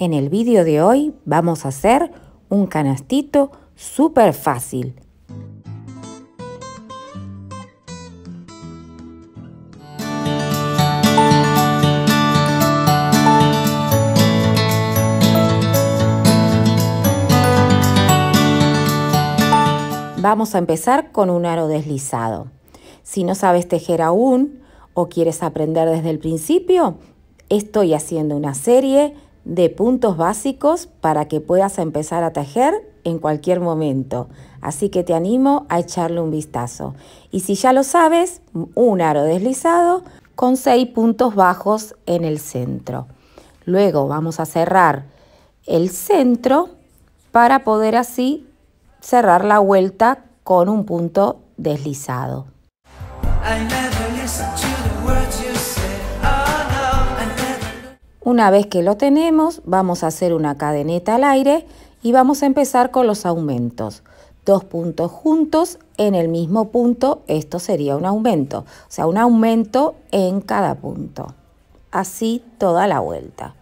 En el vídeo de hoy vamos a hacer un canastito súper fácil. Vamos a empezar con un aro deslizado. Si no sabes tejer aún o quieres aprender desde el principio, estoy haciendo una serie de puntos básicos para que puedas empezar a tejer en cualquier momento. Así que te animo a echarle un vistazo. Y si ya lo sabes, un aro deslizado con seis puntos bajos en el centro. Luego vamos a cerrar el centro para poder así cerrar la vuelta con un punto deslizado. Una vez que lo tenemos, vamos a hacer una cadeneta al aire y vamos a empezar con los aumentos. Dos puntos juntos en el mismo punto, esto sería un aumento, o sea, un aumento en cada punto. Así toda la vuelta.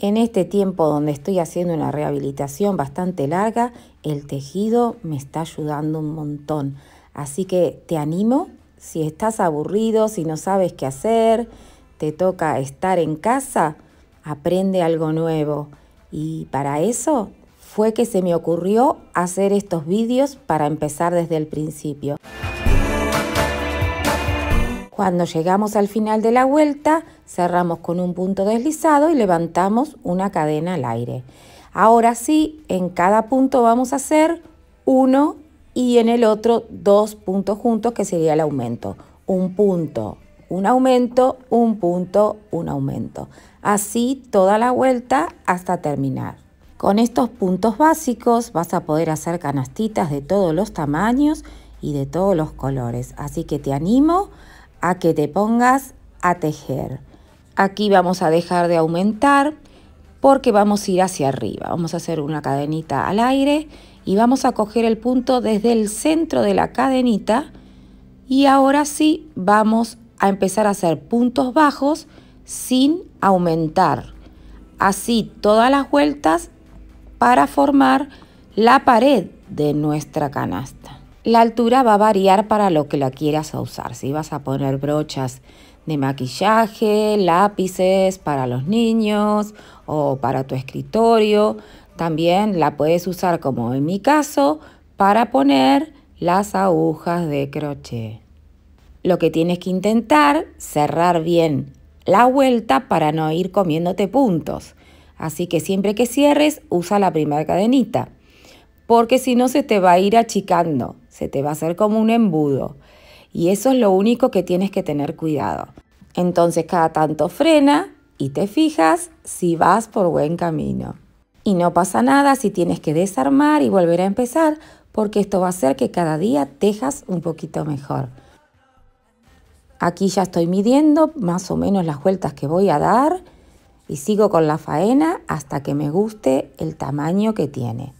En este tiempo donde estoy haciendo una rehabilitación bastante larga, el tejido me está ayudando un montón. Así que te animo, si estás aburrido, si no sabes qué hacer, te toca estar en casa, aprende algo nuevo. Y para eso fue que se me ocurrió hacer estos vídeos para empezar desde el principio. Cuando llegamos al final de la vuelta, cerramos con un punto deslizado y levantamos una cadena al aire. Ahora sí, en cada punto vamos a hacer uno y en el otro dos puntos juntos, que sería el aumento. Un punto, un aumento, un punto, un aumento. Así toda la vuelta hasta terminar. Con estos puntos básicos vas a poder hacer canastitas de todos los tamaños y de todos los colores. Así que te animo a que te pongas a tejer. Aquí vamos a dejar de aumentar porque vamos a ir hacia arriba. Vamos a hacer una cadenita al aire y vamos a coger el punto desde el centro de la cadenita y ahora sí vamos a empezar a hacer puntos bajos sin aumentar. Así todas las vueltas para formar la pared de nuestra canasta. La altura va a variar para lo que la quieras usar. Si vas a poner brochas de maquillaje, lápices para los niños o para tu escritorio, también la puedes usar como en mi caso para poner las agujas de crochet lo que tienes que intentar cerrar bien la vuelta para no ir comiéndote puntos. Así que siempre que cierres, usa la primera cadenita, porque si no se te va a ir achicando, se te va a hacer como un embudo. Y eso es lo único que tienes que tener cuidado. Entonces cada tanto frena y te fijas si vas por buen camino. Y no pasa nada si tienes que desarmar y volver a empezar, porque esto va a hacer que cada día tejas un poquito mejor. Aquí ya estoy midiendo más o menos las vueltas que voy a dar y sigo con la faena hasta que me guste el tamaño que tiene.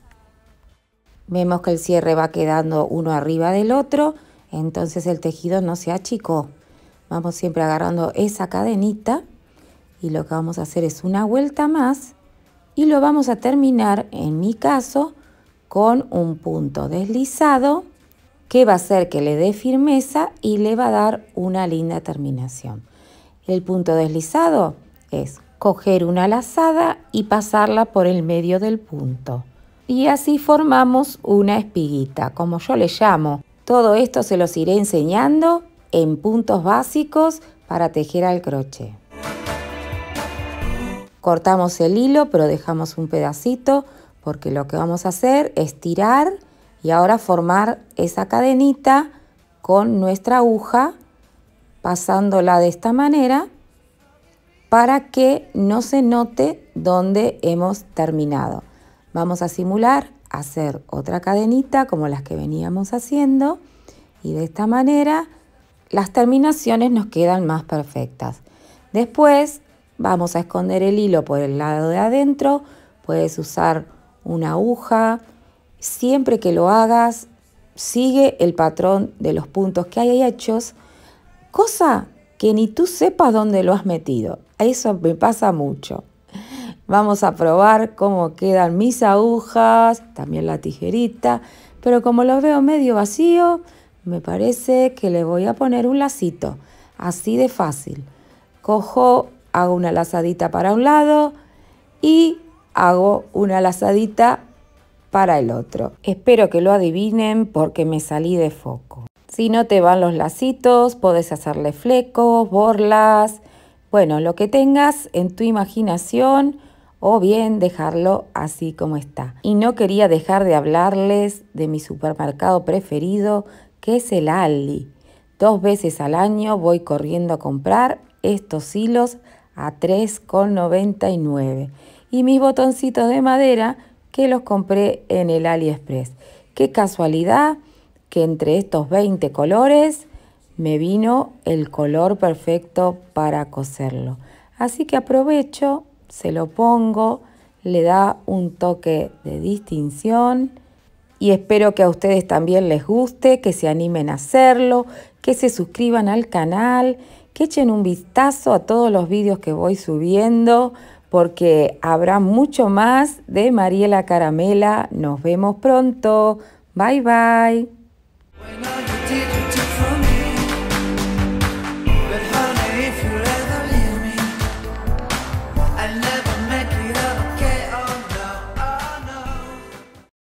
Vemos que el cierre va quedando uno arriba del otro, entonces el tejido no se achicó. Vamos siempre agarrando esa cadenita y lo que vamos a hacer es una vuelta más y lo vamos a terminar, en mi caso, con un punto deslizado que va a hacer que le dé firmeza y le va a dar una linda terminación. El punto deslizado es coger una lazada y pasarla por el medio del punto. Y así formamos una espiguita, como yo le llamo. Todo esto se los iré enseñando en puntos básicos para tejer al crochet. Cortamos el hilo pero dejamos un pedacito porque lo que vamos a hacer es tirar y ahora formar esa cadenita con nuestra aguja pasándola de esta manera para que no se note dónde hemos terminado. Vamos a simular hacer otra cadenita como las que veníamos haciendo y de esta manera las terminaciones nos quedan más perfectas. Después vamos a esconder el hilo por el lado de adentro, puedes usar una aguja, Siempre que lo hagas, sigue el patrón de los puntos que hay hechos, cosa que ni tú sepas dónde lo has metido. Eso me pasa mucho. Vamos a probar cómo quedan mis agujas, también la tijerita, pero como lo veo medio vacío, me parece que le voy a poner un lacito, así de fácil. Cojo, hago una lazadita para un lado y hago una lazadita para el otro. Espero que lo adivinen porque me salí de foco. Si no te van los lacitos, puedes hacerle flecos, borlas, bueno, lo que tengas en tu imaginación o bien dejarlo así como está. Y no quería dejar de hablarles de mi supermercado preferido, que es el ali Dos veces al año voy corriendo a comprar estos hilos a 3,99. Y mis botoncitos de madera que los compré en el AliExpress. Qué casualidad que entre estos 20 colores me vino el color perfecto para coserlo. Así que aprovecho, se lo pongo, le da un toque de distinción y espero que a ustedes también les guste, que se animen a hacerlo, que se suscriban al canal, que echen un vistazo a todos los vídeos que voy subiendo porque habrá mucho más de Mariela Caramela. Nos vemos pronto. Bye bye.